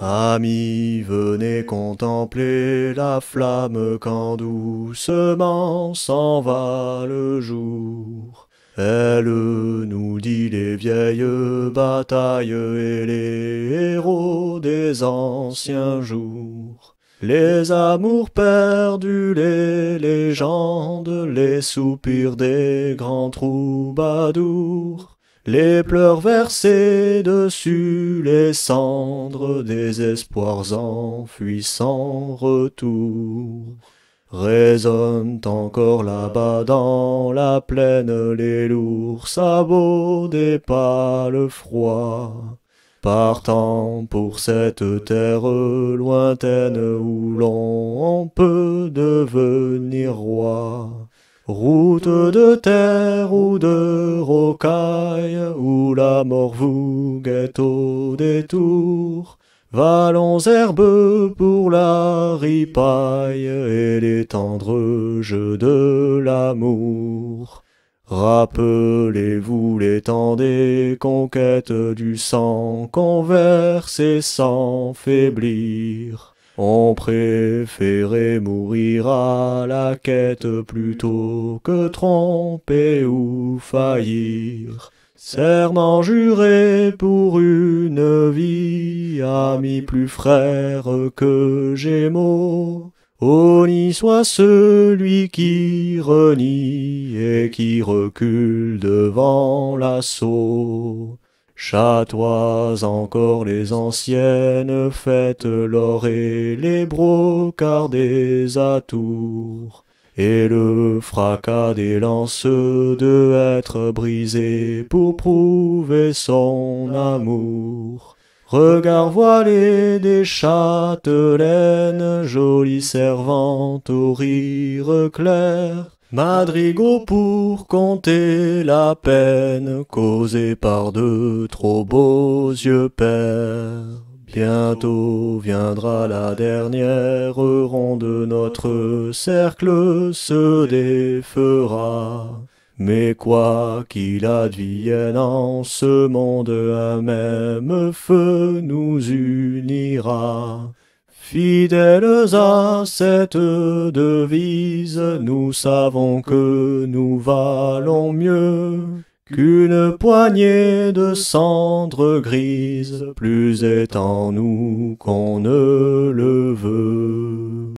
Amis, venez contempler la flamme quand doucement s'en va le jour. Elle nous dit les vieilles batailles et les héros des anciens jours. Les amours perdus, les légendes, les soupirs des grands troubadours les pleurs versés dessus, les cendres des espoirs enfuis sans retour. Résonnent encore là-bas dans la plaine les lourds sabots des pâles froids. Partant pour cette terre lointaine où l'on peut devenir roi. Route de terre ou de rocaille, où la mort vous guette au détour, Vallons herbeux pour la ripaille et les tendres jeux de l'amour. Rappelez-vous les temps des conquêtes du sang, et sans faiblir. On préférait mourir à la quête plutôt que tromper ou faillir. Serment juré pour une vie, ami plus frère que gémeaux. y soit celui qui renie et qui recule devant l'assaut. Chatois encore les anciennes fêtes, l'or et les brocards des atours, et le fracas des lanceux de être brisés pour prouver son amour. Regard voilé des châtelaines, jolies servantes au rire clair, Madrigaux pour compter la peine causée par de trop beaux yeux pères. Bientôt viendra la dernière ronde, notre cercle se défera. Mais quoi qu'il advienne en ce monde, un même feu nous unira. Fidèles à cette devise, nous savons que nous valons mieux qu'une poignée de cendres grises, plus est en nous qu'on ne le veut.